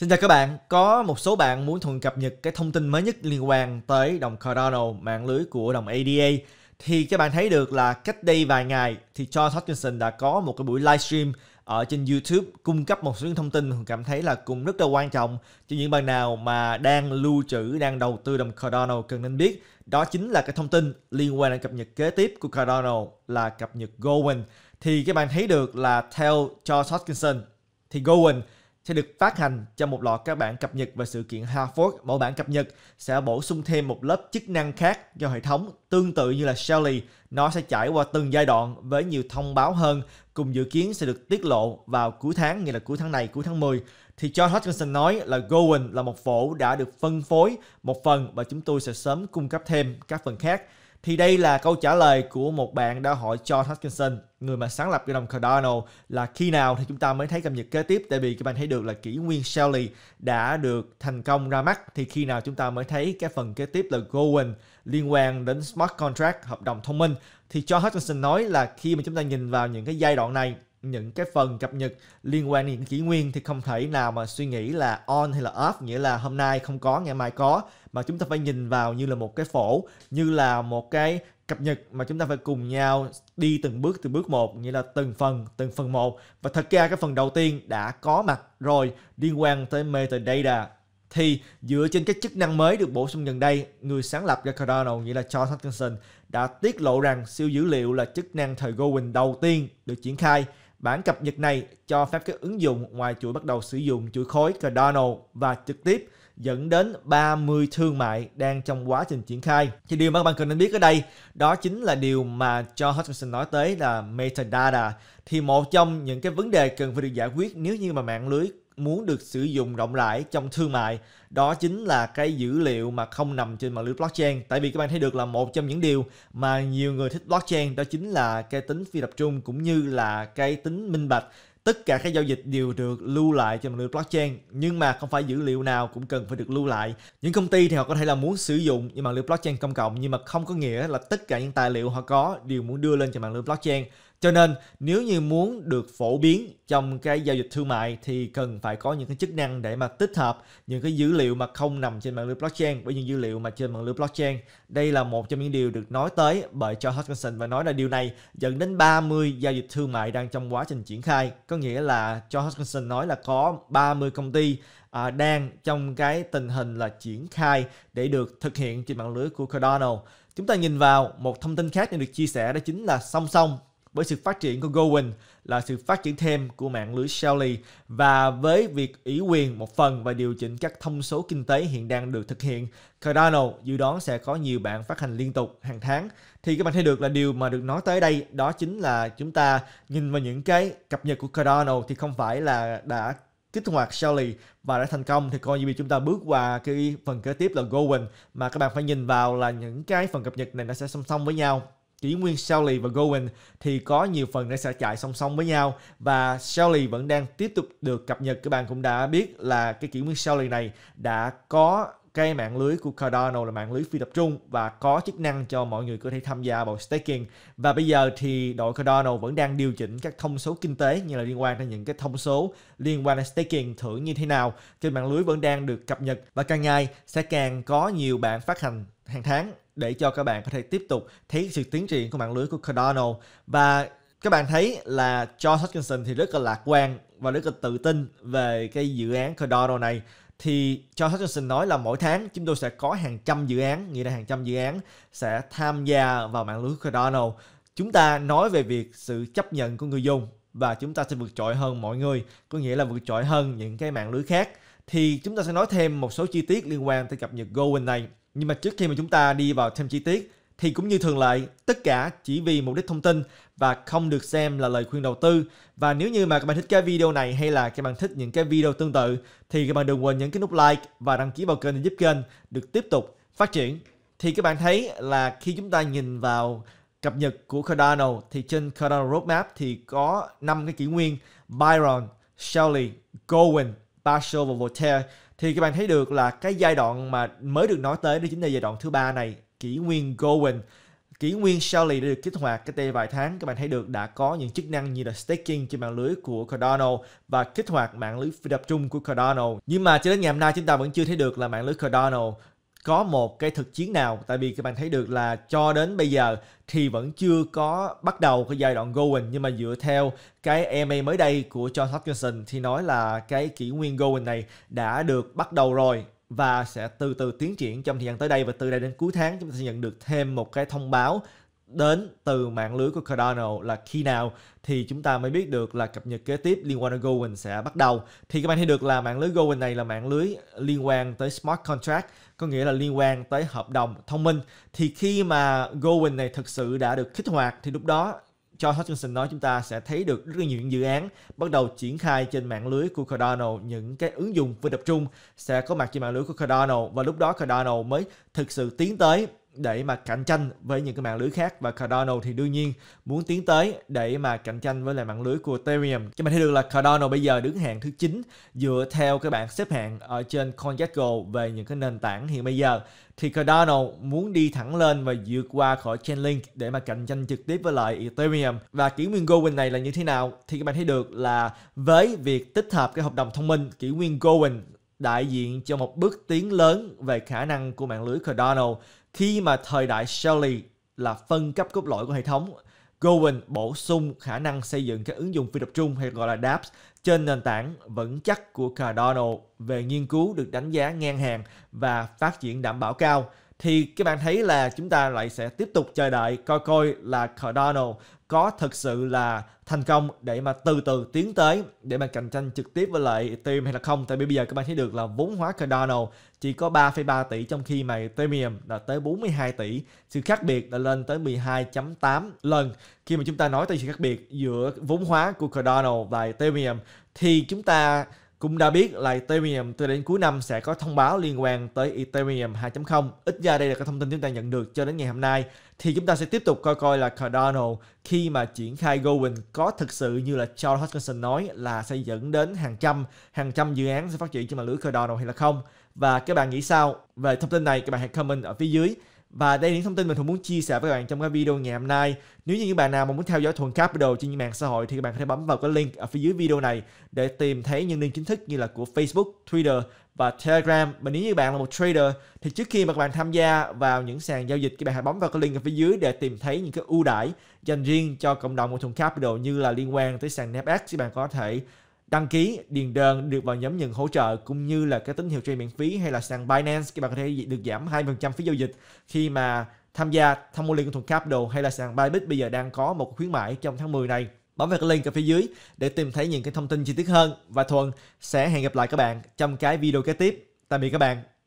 Xin chào các bạn, có một số bạn muốn thường cập nhật cái thông tin mới nhất liên quan tới đồng Cardano, mạng lưới của đồng ADA. Thì các bạn thấy được là cách đây vài ngày thì Charles Hoskinson đã có một cái buổi livestream ở trên YouTube cung cấp một số những thông tin cảm thấy là cũng rất là quan trọng cho những bạn nào mà đang lưu trữ, đang đầu tư đồng Cardano cần nên biết. Đó chính là cái thông tin liên quan đến cập nhật kế tiếp của Cardano là cập nhật Gowen. Thì các bạn thấy được là theo Charles Hoskinson thì Gowen sẽ được phát hành cho một loạt các bản cập nhật và sự kiện Harvard. Mỗi bản cập nhật sẽ bổ sung thêm một lớp chức năng khác cho hệ thống, tương tự như là Shelly. Nó sẽ trải qua từng giai đoạn với nhiều thông báo hơn, cùng dự kiến sẽ được tiết lộ vào cuối tháng, nghĩa là cuối tháng này, cuối tháng 10. Thì John Hutchinson nói là Gowen là một phổ đã được phân phối một phần và chúng tôi sẽ sớm cung cấp thêm các phần khác. Thì đây là câu trả lời của một bạn đã hỏi John Hutchinson, người mà sáng lập cái đồng Cardano là khi nào thì chúng ta mới thấy cập nhật kế tiếp tại vì các bạn thấy được là kỷ nguyên Shelley đã được thành công ra mắt thì khi nào chúng ta mới thấy cái phần kế tiếp là Gowen liên quan đến smart contract, hợp đồng thông minh thì John Hutchinson nói là khi mà chúng ta nhìn vào những cái giai đoạn này những cái phần cập nhật liên quan đến kỷ nguyên thì không thể nào mà suy nghĩ là on hay là off nghĩa là hôm nay không có ngày mai có mà chúng ta phải nhìn vào như là một cái phổ như là một cái cập nhật mà chúng ta phải cùng nhau đi từng bước từ bước một nghĩa là từng phần từng phần một và thật ra cái phần đầu tiên đã có mặt rồi liên quan tới metadata thì dựa trên các chức năng mới được bổ sung gần đây, người sáng lập ra Cardano nghĩa là Charles Hutchinson đã tiết lộ rằng siêu dữ liệu là chức năng thời Gowen đầu tiên được triển khai Bản cập nhật này cho phép các ứng dụng ngoài chuỗi bắt đầu sử dụng chuỗi khối Cardano và trực tiếp dẫn đến 30 thương mại đang trong quá trình triển khai. Thì điều mà các bạn cần nên biết ở đây, đó chính là điều mà cho Hutchinson nói tới là metadata. Thì một trong những cái vấn đề cần phải được giải quyết nếu như mà mạng lưới muốn được sử dụng rộng rãi trong thương mại đó chính là cái dữ liệu mà không nằm trên mạng lưới blockchain tại vì các bạn thấy được là một trong những điều mà nhiều người thích blockchain đó chính là cái tính phi tập trung cũng như là cái tính minh bạch tất cả các giao dịch đều được lưu lại trên mạng lưới blockchain nhưng mà không phải dữ liệu nào cũng cần phải được lưu lại những công ty thì họ có thể là muốn sử dụng những mạng lưới blockchain công cộng nhưng mà không có nghĩa là tất cả những tài liệu họ có đều muốn đưa lên trên mạng lưới blockchain cho nên nếu như muốn được phổ biến trong cái giao dịch thương mại thì cần phải có những cái chức năng để mà tích hợp những cái dữ liệu mà không nằm trên mạng lưới blockchain với những dữ liệu mà trên mạng lưới blockchain. Đây là một trong những điều được nói tới bởi Charles Hoskinson và nói là điều này dẫn đến 30 giao dịch thương mại đang trong quá trình triển khai. Có nghĩa là Charles Hoskinson nói là có 30 công ty à, đang trong cái tình hình là triển khai để được thực hiện trên mạng lưới của Cardano. Chúng ta nhìn vào một thông tin khác được chia sẻ đó chính là song song với sự phát triển của GoWin là sự phát triển thêm của mạng lưới Shelly và với việc ủy quyền một phần và điều chỉnh các thông số kinh tế hiện đang được thực hiện, Cardano dự đoán sẽ có nhiều bản phát hành liên tục hàng tháng. Thì các bạn thấy được là điều mà được nói tới đây đó chính là chúng ta nhìn vào những cái cập nhật của Cardano thì không phải là đã kích hoạt Shelly và đã thành công thì coi như bị chúng ta bước qua cái phần kế tiếp là GoWin mà các bạn phải nhìn vào là những cái phần cập nhật này nó sẽ song song với nhau kỷ nguyên Shelley và Gowen thì có nhiều phần đã sẽ chạy song song với nhau và Shelley vẫn đang tiếp tục được cập nhật các bạn cũng đã biết là cái kỷ nguyên Shelley này đã có cái mạng lưới của Cardano là mạng lưới phi tập trung và có chức năng cho mọi người có thể tham gia vào staking và bây giờ thì đội Cardano vẫn đang điều chỉnh các thông số kinh tế như là liên quan đến những cái thông số liên quan đến staking thử như thế nào trên mạng lưới vẫn đang được cập nhật và càng ngày sẽ càng có nhiều bạn phát hành hàng tháng để cho các bạn có thể tiếp tục thấy sự tiến triển của mạng lưới của Cardano và các bạn thấy là John Hutchinson thì rất là lạc quan và rất là tự tin về cái dự án Cardano này thì John Hutchinson nói là mỗi tháng chúng tôi sẽ có hàng trăm dự án, nghĩa là hàng trăm dự án sẽ tham gia vào mạng lưới Cardano. Chúng ta nói về việc sự chấp nhận của người dùng và chúng ta sẽ vượt trội hơn mọi người, có nghĩa là vượt trội hơn những cái mạng lưới khác. Thì chúng ta sẽ nói thêm một số chi tiết liên quan tới cập nhật GoWin này. Nhưng mà trước khi mà chúng ta đi vào thêm chi tiết thì cũng như thường lệ, tất cả chỉ vì mục đích thông tin và không được xem là lời khuyên đầu tư. Và nếu như mà các bạn thích cái video này hay là các bạn thích những cái video tương tự thì các bạn đừng quên nhấn cái nút like và đăng ký vào kênh để giúp kênh được tiếp tục phát triển. Thì các bạn thấy là khi chúng ta nhìn vào cập nhật của Cardano thì trên Cardano Roadmap thì có 5 cái kỷ nguyên Byron, Shelley, Gowen, Basho và Voltaire thì các bạn thấy được là cái giai đoạn mà mới được nói tới đó chính là giai đoạn thứ ba này kỷ nguyên Gowen kỷ nguyên Shelly đã được kích hoạt cách đây vài tháng các bạn thấy được đã có những chức năng như là staking trên mạng lưới của Cardano và kích hoạt mạng lưới phi tập trung của Cardano nhưng mà cho đến ngày hôm nay chúng ta vẫn chưa thấy được là mạng lưới Cardano có một cái thực chiến nào tại vì các bạn thấy được là cho đến bây giờ thì vẫn chưa có bắt đầu cái giai đoạn Gowen nhưng mà dựa theo cái EMA mới đây của John Hopkinson thì nói là cái kỷ nguyên Gowen này đã được bắt đầu rồi và sẽ từ từ tiến triển trong thời gian tới đây và từ đây đến cuối tháng chúng ta sẽ nhận được thêm một cái thông báo đến từ mạng lưới của Cardano là khi nào thì chúng ta mới biết được là cập nhật kế tiếp liên quan đến GoWin sẽ bắt đầu. Thì các bạn thấy được là mạng lưới GoWin này là mạng lưới liên quan tới smart contract, có nghĩa là liên quan tới hợp đồng thông minh. Thì khi mà GoWin này thực sự đã được kích hoạt thì lúc đó John Hutchinson nói chúng ta sẽ thấy được rất nhiều những dự án bắt đầu triển khai trên mạng lưới của Cardano những cái ứng dụng vừa tập trung sẽ có mặt trên mạng lưới của Cardano và lúc đó Cardano mới thực sự tiến tới để mà cạnh tranh với những cái mạng lưới khác và Cardano thì đương nhiên muốn tiến tới để mà cạnh tranh với lại mạng lưới của Ethereum. Các bạn thấy được là Cardano bây giờ đứng hạng thứ 9 dựa theo cái bảng xếp hạng ở trên CoinGecko về những cái nền tảng hiện bây giờ thì Cardano muốn đi thẳng lên và vượt qua khỏi Chainlink để mà cạnh tranh trực tiếp với lại Ethereum. Và kỷ nguyên GoWin này là như thế nào? Thì các bạn thấy được là với việc tích hợp cái hợp đồng thông minh, kỷ nguyên GoWin đại diện cho một bước tiến lớn về khả năng của mạng lưới Cardano khi mà thời đại Shelley là phân cấp cốt lõi của hệ thống. Gowen bổ sung khả năng xây dựng các ứng dụng phi tập trung hay gọi là dApps trên nền tảng vững chắc của Cardano về nghiên cứu được đánh giá ngang hàng và phát triển đảm bảo cao thì các bạn thấy là chúng ta lại sẽ tiếp tục chờ đợi coi coi là Cardano có thực sự là thành công để mà từ từ tiến tới để mà cạnh tranh trực tiếp với lại Ethereum hay là không tại bây giờ các bạn thấy được là vốn hóa Cardano chỉ có 3,3 tỷ trong khi mà Ethereum đã tới 42 tỷ sự khác biệt đã lên tới 12.8 lần khi mà chúng ta nói tới sự khác biệt giữa vốn hóa của Cardano và Ethereum thì chúng ta cũng đã biết là Ethereum từ đến cuối năm sẽ có thông báo liên quan tới Ethereum 2.0. Ít ra đây là cái thông tin chúng ta nhận được cho đến ngày hôm nay. Thì chúng ta sẽ tiếp tục coi coi là Cardano khi mà triển khai Gowen có thực sự như là Charles Hoskinson nói là sẽ dẫn đến hàng trăm, hàng trăm dự án sẽ phát triển trên mạng lưới Cardano hay là không. Và các bạn nghĩ sao về thông tin này? Các bạn hãy comment ở phía dưới. Và đây là những thông tin mình thường muốn chia sẻ với các bạn trong cái video ngày hôm nay. Nếu như những bạn nào mà muốn theo dõi Thuần Capital trên những mạng xã hội thì các bạn có thể bấm vào cái link ở phía dưới video này để tìm thấy những link chính thức như là của Facebook, Twitter và Telegram. Và nếu như bạn là một trader thì trước khi mà các bạn tham gia vào những sàn giao dịch các bạn hãy bấm vào cái link ở phía dưới để tìm thấy những cái ưu đãi dành riêng cho cộng đồng của Thuần Capital như là liên quan tới sàn Nasdaq các bạn có thể đăng ký điền đơn được vào nhóm nhận hỗ trợ cũng như là cái tín hiệu trade miễn phí hay là sàn Binance các bạn có thể được giảm 2% phí giao dịch khi mà tham gia tham mua liên thuận Capital hay là sàn Bybit bây giờ đang có một khuyến mãi trong tháng 10 này. Bấm vào cái link ở phía dưới để tìm thấy những cái thông tin chi tiết hơn và Thuần sẽ hẹn gặp lại các bạn trong cái video kế tiếp. Tạm biệt các bạn.